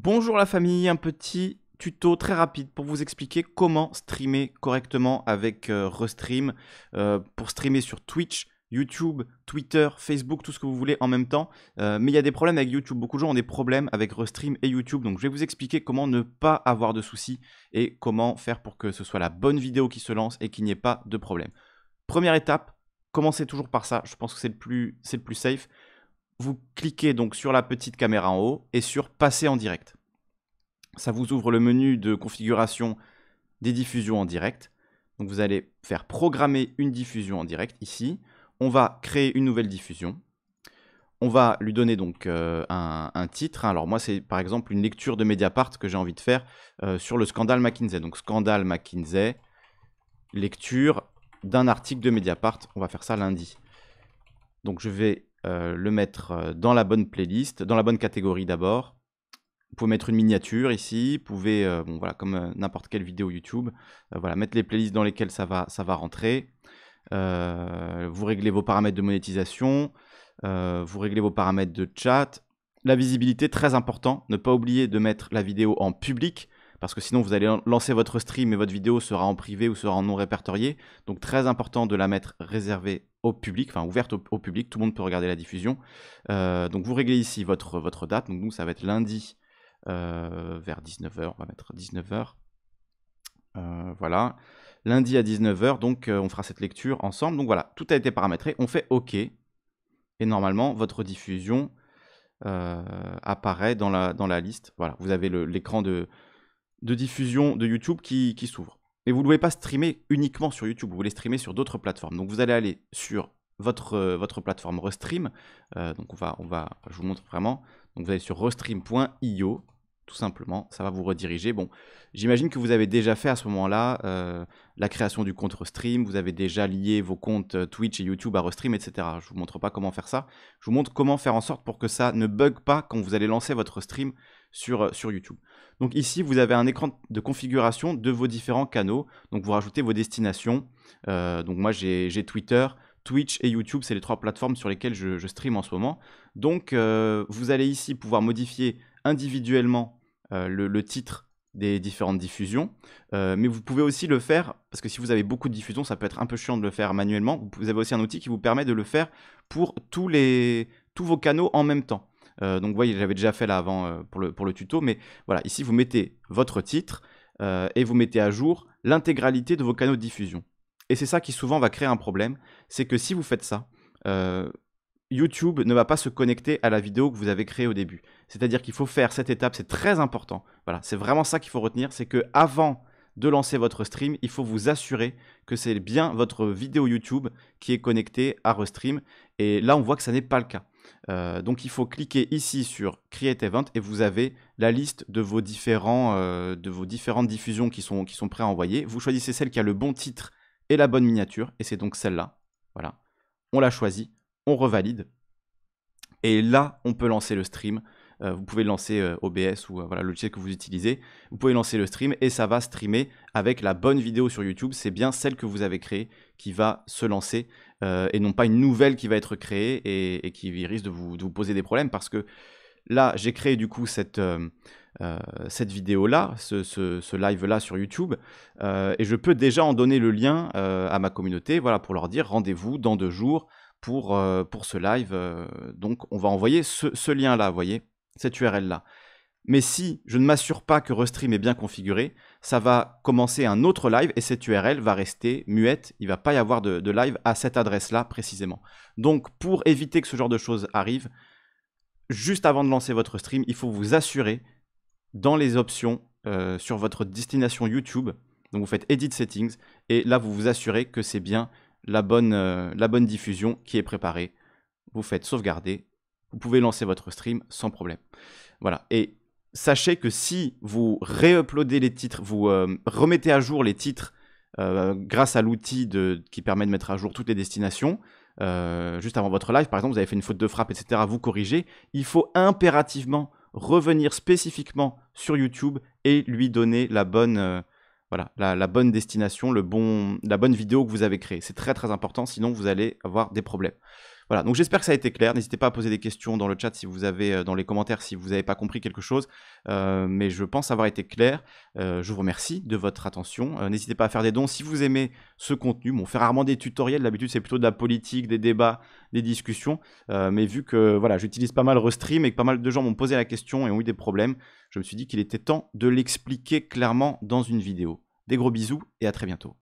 Bonjour la famille, un petit tuto très rapide pour vous expliquer comment streamer correctement avec euh, Restream euh, pour streamer sur Twitch, YouTube, Twitter, Facebook, tout ce que vous voulez en même temps. Euh, mais il y a des problèmes avec YouTube. Beaucoup de gens ont des problèmes avec Restream et YouTube. Donc je vais vous expliquer comment ne pas avoir de soucis et comment faire pour que ce soit la bonne vidéo qui se lance et qu'il n'y ait pas de problème. Première étape, commencez toujours par ça. Je pense que c'est le plus, c'est le plus safe vous cliquez donc sur la petite caméra en haut et sur passer en direct. Ça vous ouvre le menu de configuration des diffusions en direct. Donc vous allez faire programmer une diffusion en direct ici. On va créer une nouvelle diffusion. On va lui donner donc euh, un, titre. Alors moi c'est par exemple une lecture de Mediapart que j'ai envie de faire euh, sur le scandale McKinsey. Donc scandale McKinsey, lecture d'un article de Mediapart. On va faire ça lundi. Donc je vais euh, le mettre euh, dans la bonne playlist, dans la bonne catégorie d'abord. Vous pouvez mettre une miniature ici, vous pouvez, euh, comme n'importe quelle vidéo YouTube, mettre les playlists dans lesquelles ça va, ça va rentrer. vous réglez vos paramètres de monétisation, vous réglez vos paramètres de chat. La visibilité, très important, ne pas oublier de mettre la vidéo en public parce que sinon vous allez lancer votre stream et votre vidéo sera en privé ou sera en non répertorié. Donc très important de la mettre réservée au public, enfin ouverte au, public, tout le monde peut regarder la diffusion. Euh, donc vous réglez ici votre, votre date, donc nous ça va être lundi euh, vers 19h, on va mettre 19h. Euh, voilà, lundi à 19h, donc on fera cette lecture ensemble. Donc voilà, tout a été paramétré, on fait OK, et normalement votre diffusion apparaît dans la, dans la liste. Voilà, vous avez l'écran de, de diffusion de YouTube qui, s'ouvre. Mais vous ne voulez pas streamer uniquement sur YouTube, vous voulez streamer sur d'autres plateformes. Donc vous allez aller sur votre, euh, votre plateforme Restream. Euh, donc on va, on va, je vous montre vraiment. Donc vous allez sur restream.io, tout simplement. Ça va vous rediriger. Bon, j'imagine que vous avez déjà fait à ce moment-là euh, la création du compte Restream. Vous avez déjà lié vos comptes Twitch et YouTube à Restream, etc. Je vous montre pas comment faire ça. Je vous montre comment faire en sorte pour que ça ne bug pas quand vous allez lancer votre stream euh, sur, YouTube. Donc ici, vous avez un écran de configuration de vos différents canaux. Donc vous rajoutez vos destinations. Euh, donc moi, j'ai Twitter, Twitch et YouTube, c'est les trois plateformes sur lesquelles je, stream en ce moment. Donc euh, vous allez ici pouvoir modifier individuellement le, titre des différentes diffusions, mais vous pouvez aussi le faire, parce que si vous avez beaucoup de diffusions, ça peut être un peu chiant de le faire manuellement, vous avez aussi un outil qui vous permet de le faire pour tous, les, tous vos canaux en même temps. Euh, donc, vous voyez, j'avais déjà fait là avant euh, pour, le, pour le tuto, mais voilà, ici, vous mettez votre titre euh, et vous mettez à jour l'intégralité de vos canaux de diffusion. Et c'est ça qui souvent va créer un problème, c'est que si vous faites ça, YouTube ne va pas se connecter à la vidéo que vous avez créée au début. C'est-à-dire qu'il faut faire cette étape, c'est très important. Voilà, c'est vraiment ça qu'il faut retenir, c'est que avant de lancer votre stream, il faut vous assurer que c'est bien votre vidéo YouTube qui est connectée à Restream. Et là, on voit que ça n'est pas le cas. Euh, donc il faut cliquer ici sur Create Event et vous avez la liste de vos, différents, euh, de vos différentes diffusions qui sont, qui sont prêts à envoyer. Vous choisissez celle qui a le bon titre et la bonne miniature et c'est donc celle-là. Voilà. On la choisit, on revalide et là on peut lancer le stream. Euh, vous pouvez lancer OBS ou voilà, le logiciel que vous utilisez. Vous pouvez lancer le stream et ça va streamer avec la bonne vidéo sur YouTube. C'est bien celle que vous avez créée qui va se lancer euh, et non pas une nouvelle qui va être créée et, qui risque de vous, poser des problèmes parce que là, j'ai créé du coup cette, euh, euh, vidéo-là, ce, live-là sur YouTube, et je peux déjà en donner le lien à ma communauté, voilà, pour leur dire rendez-vous dans deux jours pour, ce live. donc, on va envoyer ce, ce lien-là, vous voyez, cette URL-là. Mais si je ne m'assure pas que Restream est bien configuré, ça va commencer un autre live et cette URL va rester muette. Il ne va pas y avoir de, live à cette adresse-là précisément. Donc pour éviter que ce genre de choses arrive, juste avant de lancer votre stream, il faut vous assurer dans les options euh, sur votre destination YouTube. Donc vous faites Edit Settings et là vous vous assurez que c'est bien la bonne, euh, la bonne diffusion qui est préparée. Vous faites sauvegarder. Vous pouvez lancer votre stream sans problème. Voilà. Et sachez que si vous réuploadez les titres, vous euh, remettez à jour les titres euh, grâce à l'outil qui permet de mettre à jour toutes les destinations, euh, juste avant votre live, par exemple, vous avez fait une faute de frappe, etc., vous corriger. il faut impérativement revenir spécifiquement sur YouTube et lui donner la bonne, voilà, bonne destination, le bon, la bonne vidéo que vous avez créée. C'est très très important, sinon vous allez avoir des problèmes. Voilà, donc j'espère que ça a été clair. N'hésitez pas à poser des questions dans le chat si vous avez, euh, dans les commentaires si vous n'avez pas compris quelque chose. Euh, mais je pense avoir été clair. Euh, je vous remercie de votre attention. N'hésitez pas à faire des dons si vous aimez ce contenu. on fait rarement des tutoriels, d'habitude c'est plutôt de la politique, des débats, des discussions. mais vu que voilà, j'utilise pas mal Restream et que pas mal de gens m'ont posé la question et ont eu des problèmes, je me suis dit qu'il était temps de l'expliquer clairement dans une vidéo. Des gros bisous et à très bientôt.